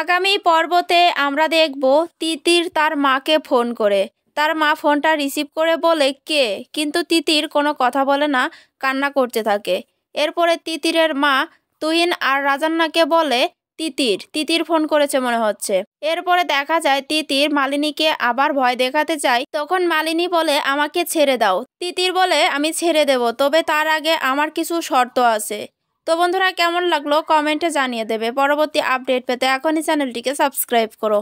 আগামী পর্বতে আমরা দেখব তিতির তার মাকে ফোন করে তার মা ফোনটা রিসিভ করে বলে কে কিন্তু তিতির কোনো কথা বলে না কান্না করতে থাকে এরপরে তিতিরের মা তুহিন আর রাজান্নাকে বলে তিতির তিতির ফোন করেছে মনে হচ্ছে এরপরে দেখা যায় তিতির মালিনীকে আবার ভয় দেখাতে চাই তখন মালিনী বলে আমাকে ছেড়ে দাও তিতির বলে আমি ছেড়ে দেব তবে তার আগে আমার কিছু শর্ত আছে তো বন্ধুরা কেমন লাগলো কমেন্টে জানিয়ে দেবে পরবর্তী আপডেট পেতে এখনই চ্যানেলটিকে সাবস্ক্রাইব করো